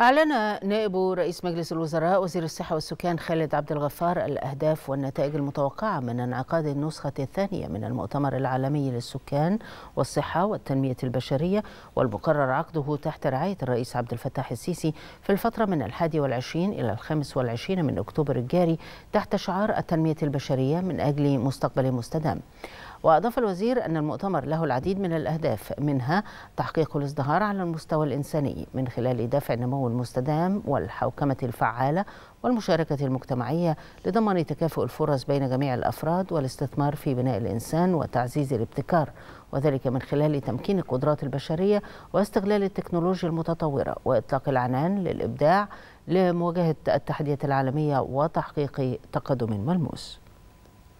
أعلن نائب رئيس مجلس الوزراء وزير الصحة والسكان خالد عبد الغفار الأهداف والنتائج المتوقعة من انعقاد النسخة الثانية من المؤتمر العالمي للسكان والصحة والتنمية البشرية والمقرر عقده تحت رعاية الرئيس عبد الفتاح السيسي في الفترة من الحادي والعشرين إلى الخامس والعشرين من أكتوبر الجاري تحت شعار التنمية البشرية من أجل مستقبل مستدام وأضاف الوزير أن المؤتمر له العديد من الأهداف منها تحقيق الازدهار على المستوى الإنساني من خلال دفع النمو المستدام والحوكمة الفعالة والمشاركة المجتمعية لضمان تكافؤ الفرص بين جميع الأفراد والاستثمار في بناء الإنسان وتعزيز الابتكار وذلك من خلال تمكين القدرات البشرية واستغلال التكنولوجيا المتطورة وإطلاق العنان للإبداع لمواجهة التحديات العالمية وتحقيق تقدم ملموس